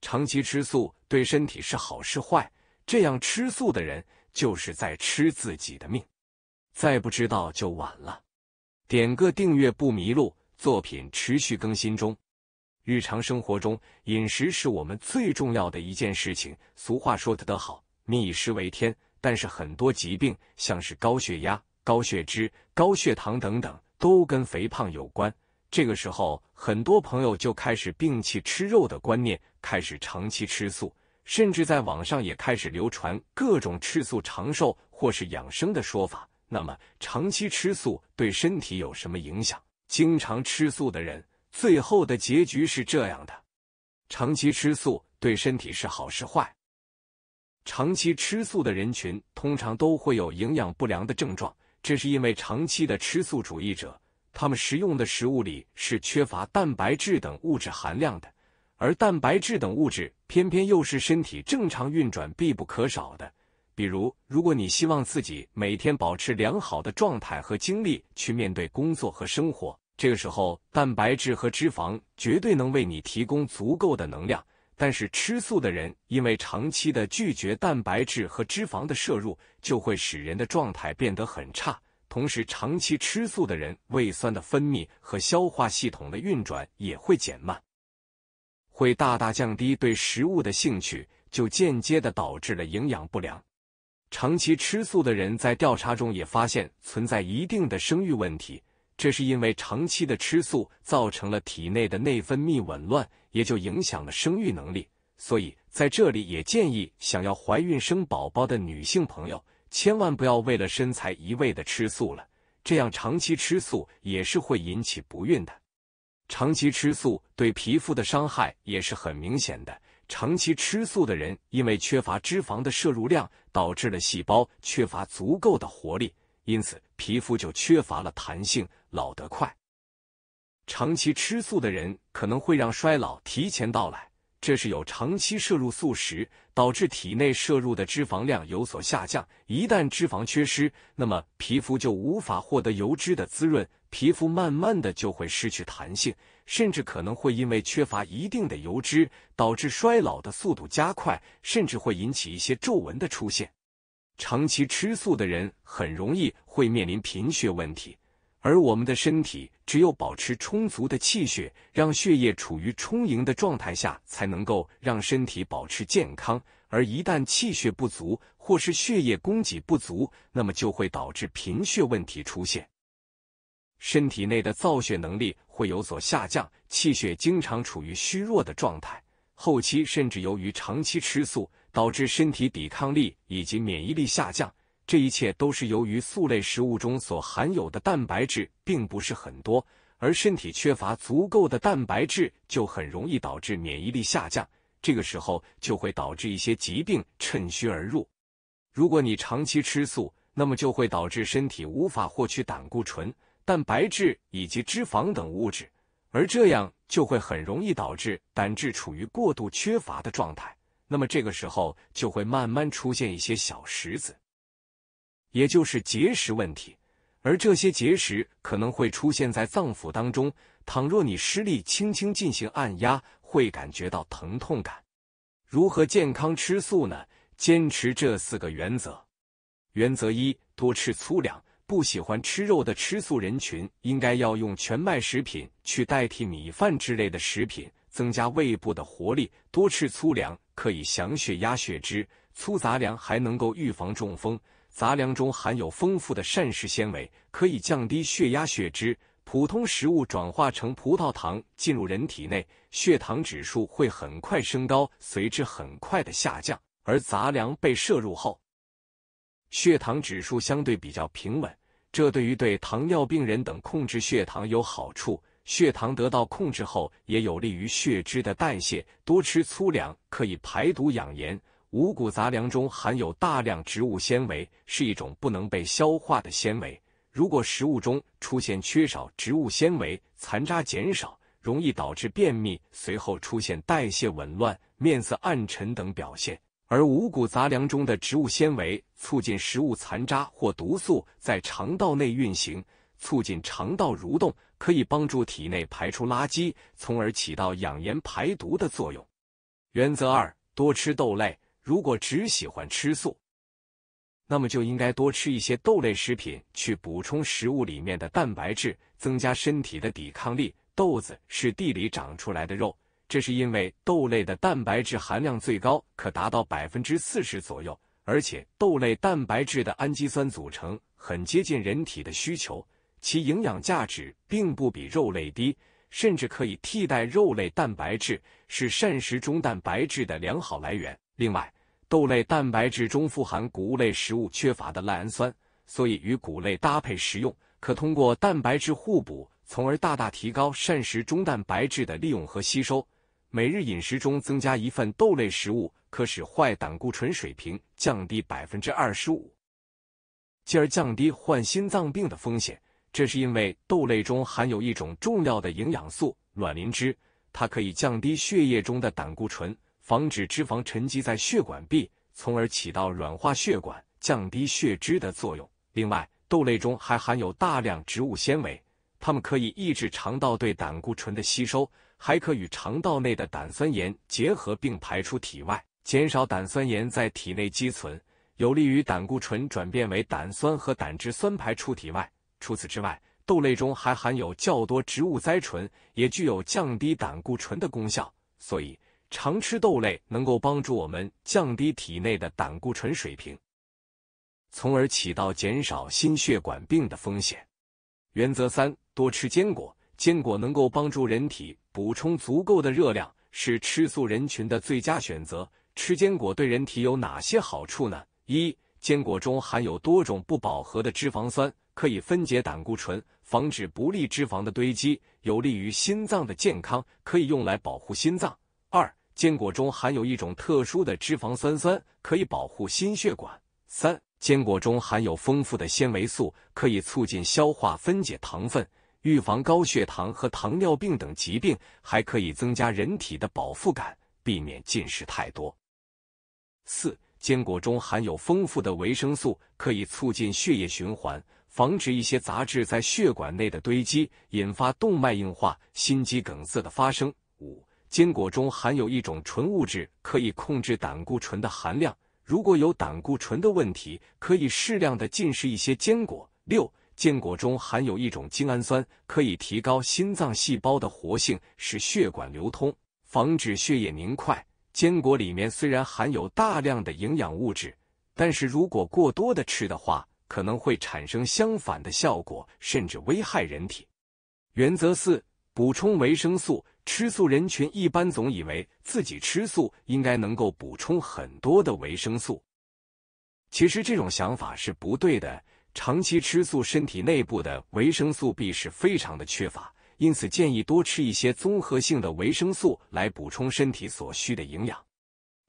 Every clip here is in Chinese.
长期吃素对身体是好是坏？这样吃素的人就是在吃自己的命，再不知道就晚了。点个订阅不迷路，作品持续更新中。日常生活中，饮食是我们最重要的一件事情。俗话说的得好，“民以食为天”。但是很多疾病，像是高血压、高血脂、高血糖等等，都跟肥胖有关。这个时候，很多朋友就开始摒弃吃肉的观念。开始长期吃素，甚至在网上也开始流传各种吃素长寿或是养生的说法。那么，长期吃素对身体有什么影响？经常吃素的人，最后的结局是这样的：长期吃素对身体是好是坏？长期吃素的人群通常都会有营养不良的症状，这是因为长期的吃素主义者，他们食用的食物里是缺乏蛋白质等物质含量的。而蛋白质等物质偏偏又是身体正常运转必不可少的。比如，如果你希望自己每天保持良好的状态和精力去面对工作和生活，这个时候蛋白质和脂肪绝对能为你提供足够的能量。但是，吃素的人因为长期的拒绝蛋白质和脂肪的摄入，就会使人的状态变得很差。同时，长期吃素的人，胃酸的分泌和消化系统的运转也会减慢。会大大降低对食物的兴趣，就间接的导致了营养不良。长期吃素的人，在调查中也发现存在一定的生育问题，这是因为长期的吃素造成了体内的内分泌紊乱，也就影响了生育能力。所以，在这里也建议想要怀孕生宝宝的女性朋友，千万不要为了身材一味的吃素了，这样长期吃素也是会引起不孕的。长期吃素对皮肤的伤害也是很明显的。长期吃素的人，因为缺乏脂肪的摄入量，导致了细胞缺乏足够的活力，因此皮肤就缺乏了弹性，老得快。长期吃素的人可能会让衰老提前到来。这是有长期摄入素食，导致体内摄入的脂肪量有所下降。一旦脂肪缺失，那么皮肤就无法获得油脂的滋润，皮肤慢慢的就会失去弹性，甚至可能会因为缺乏一定的油脂，导致衰老的速度加快，甚至会引起一些皱纹的出现。长期吃素的人，很容易会面临贫血问题。而我们的身体只有保持充足的气血，让血液处于充盈的状态下，才能够让身体保持健康。而一旦气血不足，或是血液供给不足，那么就会导致贫血问题出现，身体内的造血能力会有所下降，气血经常处于虚弱的状态。后期甚至由于长期吃素，导致身体抵抗力以及免疫力下降。这一切都是由于素类食物中所含有的蛋白质并不是很多，而身体缺乏足够的蛋白质，就很容易导致免疫力下降。这个时候就会导致一些疾病趁虚而入。如果你长期吃素，那么就会导致身体无法获取胆固醇、蛋白质以及脂肪等物质，而这样就会很容易导致胆汁处于过度缺乏的状态。那么这个时候就会慢慢出现一些小石子。也就是结石问题，而这些结石可能会出现在脏腑当中。倘若你施力轻轻进行按压，会感觉到疼痛感。如何健康吃素呢？坚持这四个原则：原则一，多吃粗粮。不喜欢吃肉的吃素人群，应该要用全麦食品去代替米饭之类的食品，增加胃部的活力。多吃粗粮可以降血压、血脂，粗杂粮还能够预防中风。杂粮中含有丰富的膳食纤维，可以降低血压、血脂。普通食物转化成葡萄糖进入人体内，血糖指数会很快升高，随之很快的下降。而杂粮被摄入后，血糖指数相对比较平稳，这对于对糖尿病人等控制血糖有好处。血糖得到控制后，也有利于血脂的代谢。多吃粗粮可以排毒养颜。五谷杂粮中含有大量植物纤维，是一种不能被消化的纤维。如果食物中出现缺少植物纤维，残渣减少，容易导致便秘，随后出现代谢紊乱、面色暗沉等表现。而五谷杂粮中的植物纤维促进食物残渣或毒素在肠道内运行，促进肠道蠕动，可以帮助体内排出垃圾，从而起到养颜排毒的作用。原则二：多吃豆类。如果只喜欢吃素，那么就应该多吃一些豆类食品，去补充食物里面的蛋白质，增加身体的抵抗力。豆子是地里长出来的肉，这是因为豆类的蛋白质含量最高，可达到百分之四十左右，而且豆类蛋白质的氨基酸组成很接近人体的需求，其营养价值并不比肉类低，甚至可以替代肉类蛋白质，是膳食中蛋白质的良好来源。另外，豆类蛋白质中富含谷物类食物缺乏的赖氨酸，所以与谷类搭配食用，可通过蛋白质互补，从而大大提高膳食中蛋白质的利用和吸收。每日饮食中增加一份豆类食物，可使坏胆固醇水平降低百分之二十五，进而降低患心脏病的风险。这是因为豆类中含有一种重要的营养素卵磷脂，它可以降低血液中的胆固醇。防止脂肪沉积在血管壁，从而起到软化血管、降低血脂的作用。另外，豆类中还含有大量植物纤维，它们可以抑制肠道对胆固醇的吸收，还可与肠道内的胆酸盐结合并排出体外，减少胆酸盐在体内积存，有利于胆固醇转变为胆酸和胆汁酸排出体外。除此之外，豆类中还含有较多植物甾醇，也具有降低胆固醇的功效，所以。常吃豆类能够帮助我们降低体内的胆固醇水平，从而起到减少心血管病的风险。原则三：多吃坚果。坚果能够帮助人体补充足够的热量，是吃素人群的最佳选择。吃坚果对人体有哪些好处呢？一、坚果中含有多种不饱和的脂肪酸，可以分解胆固醇，防止不利脂肪的堆积，有利于心脏的健康，可以用来保护心脏。坚果中含有一种特殊的脂肪酸，酸可以保护心血管。三、坚果中含有丰富的纤维素，可以促进消化分解糖分，预防高血糖和糖尿病等疾病，还可以增加人体的饱腹感，避免进食太多。四、坚果中含有丰富的维生素，可以促进血液循环，防止一些杂质在血管内的堆积，引发动脉硬化、心肌梗塞的发生。五。坚果中含有一种纯物质，可以控制胆固醇的含量。如果有胆固醇的问题，可以适量的进食一些坚果。六，坚果中含有一种精氨酸，可以提高心脏细胞的活性，使血管流通，防止血液凝块。坚果里面虽然含有大量的营养物质，但是如果过多的吃的话，可能会产生相反的效果，甚至危害人体。原则四，补充维生素。吃素人群一般总以为自己吃素应该能够补充很多的维生素，其实这种想法是不对的。长期吃素，身体内部的维生素 B 是非常的缺乏，因此建议多吃一些综合性的维生素来补充身体所需的营养。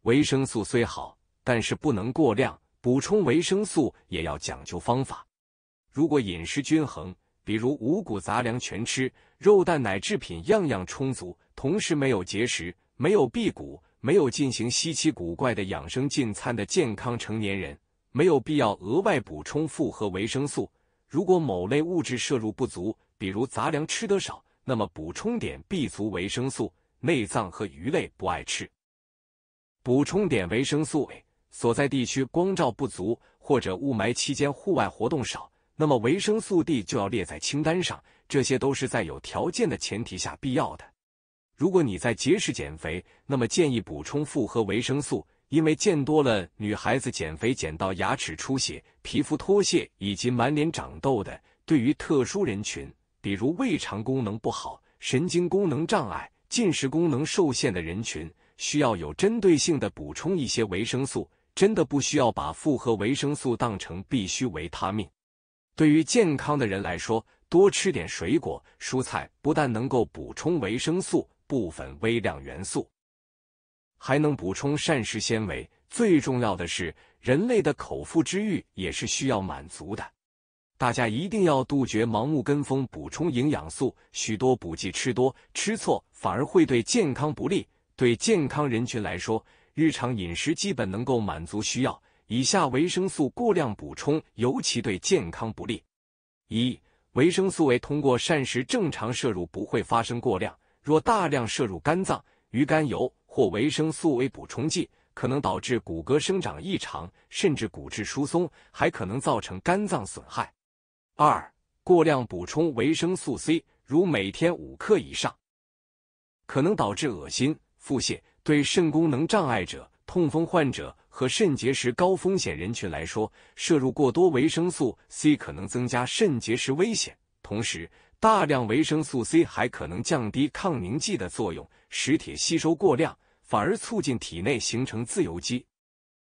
维生素虽好，但是不能过量补充。维生素也要讲究方法，如果饮食均衡，比如五谷杂粮全吃。肉蛋奶制品样样充足，同时没有节食，没有辟谷，没有进行稀奇古怪的养生进餐的健康成年人，没有必要额外补充复合维生素。如果某类物质摄入不足，比如杂粮吃得少，那么补充点 B 族维生素。内脏和鱼类不爱吃，补充点维生素 A。所在地区光照不足或者雾霾期间户外活动少。那么维生素 D 就要列在清单上，这些都是在有条件的前提下必要的。如果你在节食减肥，那么建议补充复合维生素，因为见多了女孩子减肥减到牙齿出血、皮肤脱屑以及满脸长痘的。对于特殊人群，比如胃肠功能不好、神经功能障碍、进食功能受限的人群，需要有针对性的补充一些维生素。真的不需要把复合维生素当成必须维他命。对于健康的人来说，多吃点水果、蔬菜，不但能够补充维生素、部分微量元素，还能补充膳食纤维。最重要的是，人类的口腹之欲也是需要满足的。大家一定要杜绝盲目跟风补充营养素，许多补剂吃多、吃错，反而会对健康不利。对健康人群来说，日常饮食基本能够满足需要。以下维生素过量补充尤其对健康不利：一、维生素 A 通过膳食正常摄入不会发生过量，若大量摄入肝脏、鱼肝油或维生素 A 补充剂，可能导致骨骼生长异常，甚至骨质疏松，还可能造成肝脏损害。二、过量补充维生素 C，如每天五克以上，可能导致恶心、腹泻，对肾功能障碍者、痛风患者。和肾结石高风险人群来说，摄入过多维生素 C 可能增加肾结石危险，同时大量维生素 C 还可能降低抗凝剂的作用，使铁吸收过量，反而促进体内形成自由基。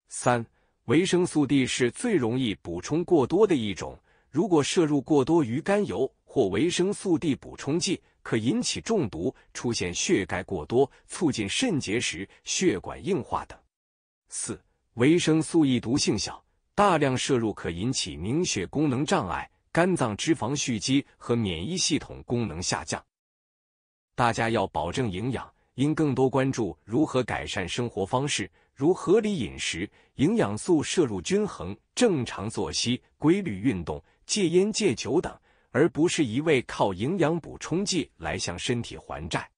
三、维生素 D 是最容易补充过多的一种，如果摄入过多鱼肝油或维生素 D 补充剂，可引起中毒，出现血钙过多，促进肾结石、血管硬化等。四。维生素 E 毒性小，大量摄入可引起凝血功能障碍、肝脏脂肪蓄积和免疫系统功能下降。大家要保证营养，应更多关注如何改善生活方式，如合理饮食、营养素摄入均衡、正常作息、规律运动、戒烟戒酒等，而不是一味靠营养补充剂来向身体还债。